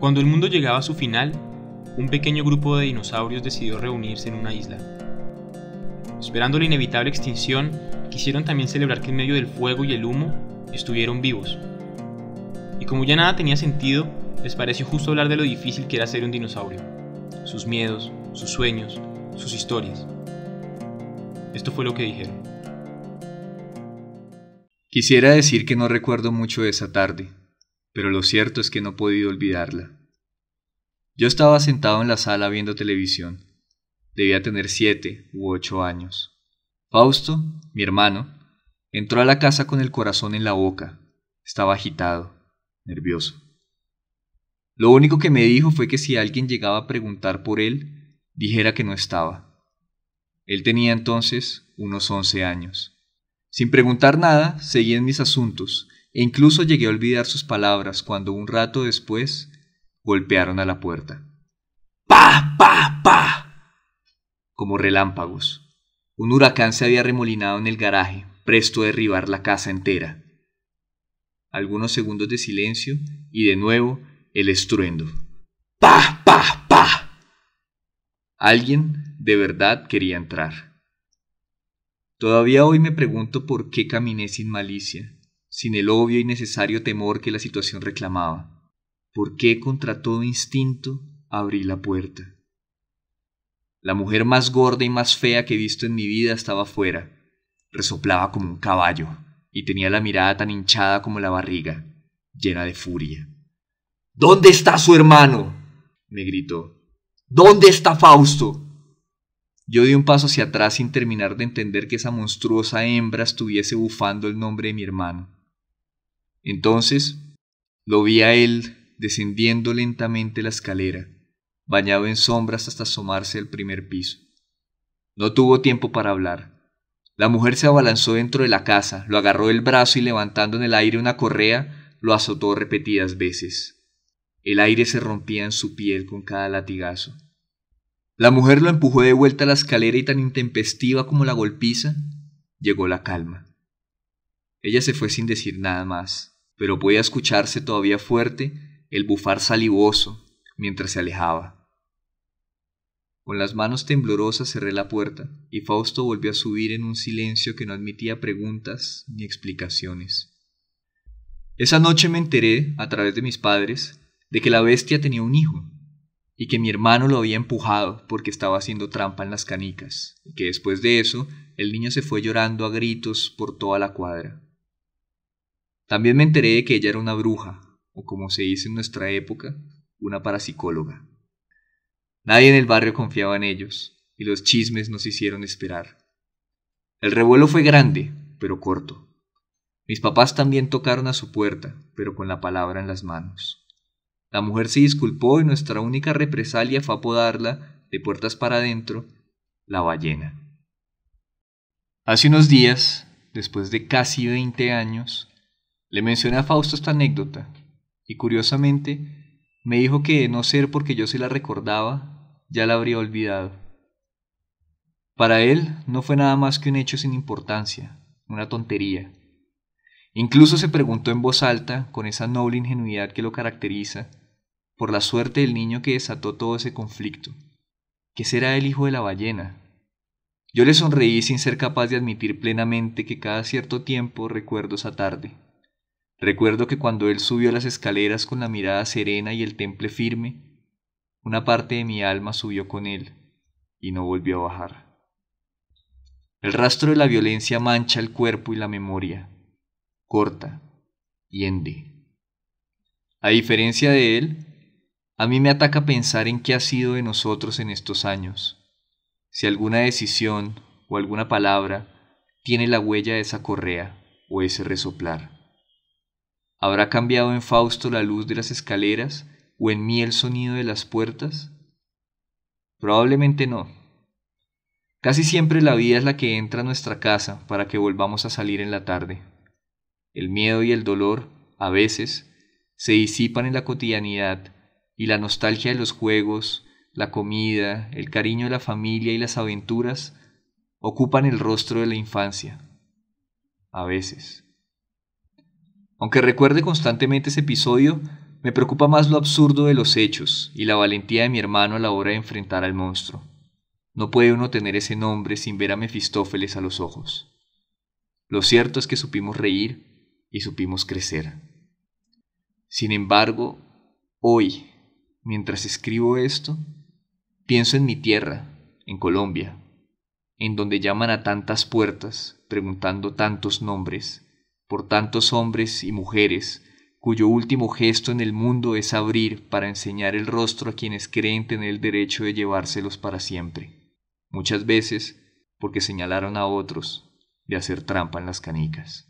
Cuando el mundo llegaba a su final, un pequeño grupo de dinosaurios decidió reunirse en una isla. Esperando la inevitable extinción, quisieron también celebrar que en medio del fuego y el humo estuvieron vivos. Y como ya nada tenía sentido, les pareció justo hablar de lo difícil que era ser un dinosaurio, sus miedos, sus sueños, sus historias. Esto fue lo que dijeron. Quisiera decir que no recuerdo mucho de esa tarde pero lo cierto es que no he podido olvidarla. Yo estaba sentado en la sala viendo televisión. Debía tener siete u ocho años. Fausto, mi hermano, entró a la casa con el corazón en la boca. Estaba agitado, nervioso. Lo único que me dijo fue que si alguien llegaba a preguntar por él, dijera que no estaba. Él tenía entonces unos once años. Sin preguntar nada, seguí en mis asuntos e incluso llegué a olvidar sus palabras cuando un rato después golpearon a la puerta. ¡Pa! ¡Pa! ¡Pa! Como relámpagos. Un huracán se había remolinado en el garaje, presto a derribar la casa entera. Algunos segundos de silencio y de nuevo el estruendo. ¡Pa! ¡Pa! ¡Pa! Alguien de verdad quería entrar. Todavía hoy me pregunto por qué caminé sin malicia, sin el obvio y necesario temor que la situación reclamaba. ¿Por qué contra todo instinto abrí la puerta? La mujer más gorda y más fea que he visto en mi vida estaba fuera, Resoplaba como un caballo y tenía la mirada tan hinchada como la barriga, llena de furia. ¿Dónde está su hermano? me gritó. ¿Dónde está Fausto? Yo di un paso hacia atrás sin terminar de entender que esa monstruosa hembra estuviese bufando el nombre de mi hermano. Entonces lo vi a él descendiendo lentamente la escalera, bañado en sombras hasta asomarse al primer piso. No tuvo tiempo para hablar. La mujer se abalanzó dentro de la casa, lo agarró del brazo y levantando en el aire una correa, lo azotó repetidas veces. El aire se rompía en su piel con cada latigazo. La mujer lo empujó de vuelta a la escalera y tan intempestiva como la golpiza, llegó la calma. Ella se fue sin decir nada más pero podía escucharse todavía fuerte el bufar salivoso mientras se alejaba. Con las manos temblorosas cerré la puerta y Fausto volvió a subir en un silencio que no admitía preguntas ni explicaciones. Esa noche me enteré, a través de mis padres, de que la bestia tenía un hijo y que mi hermano lo había empujado porque estaba haciendo trampa en las canicas, y que después de eso el niño se fue llorando a gritos por toda la cuadra. También me enteré de que ella era una bruja, o como se dice en nuestra época, una parapsicóloga. Nadie en el barrio confiaba en ellos, y los chismes nos hicieron esperar. El revuelo fue grande, pero corto. Mis papás también tocaron a su puerta, pero con la palabra en las manos. La mujer se disculpó y nuestra única represalia fue apodarla, de puertas para adentro, la ballena. Hace unos días, después de casi 20 años, le mencioné a Fausto esta anécdota y curiosamente me dijo que de no ser porque yo se la recordaba, ya la habría olvidado. Para él no fue nada más que un hecho sin importancia, una tontería. Incluso se preguntó en voz alta, con esa noble ingenuidad que lo caracteriza, por la suerte del niño que desató todo ese conflicto. que será el hijo de la ballena? Yo le sonreí sin ser capaz de admitir plenamente que cada cierto tiempo recuerdo esa tarde. Recuerdo que cuando él subió las escaleras con la mirada serena y el temple firme, una parte de mi alma subió con él y no volvió a bajar. El rastro de la violencia mancha el cuerpo y la memoria, corta, y ende. A diferencia de él, a mí me ataca pensar en qué ha sido de nosotros en estos años, si alguna decisión o alguna palabra tiene la huella de esa correa o ese resoplar. ¿Habrá cambiado en Fausto la luz de las escaleras o en mí el sonido de las puertas? Probablemente no. Casi siempre la vida es la que entra a nuestra casa para que volvamos a salir en la tarde. El miedo y el dolor, a veces, se disipan en la cotidianidad y la nostalgia de los juegos, la comida, el cariño de la familia y las aventuras ocupan el rostro de la infancia. A veces. Aunque recuerde constantemente ese episodio, me preocupa más lo absurdo de los hechos y la valentía de mi hermano a la hora de enfrentar al monstruo. No puede uno tener ese nombre sin ver a Mefistófeles a los ojos. Lo cierto es que supimos reír y supimos crecer. Sin embargo, hoy, mientras escribo esto, pienso en mi tierra, en Colombia, en donde llaman a tantas puertas preguntando tantos nombres por tantos hombres y mujeres, cuyo último gesto en el mundo es abrir para enseñar el rostro a quienes creen tener el derecho de llevárselos para siempre, muchas veces porque señalaron a otros de hacer trampa en las canicas.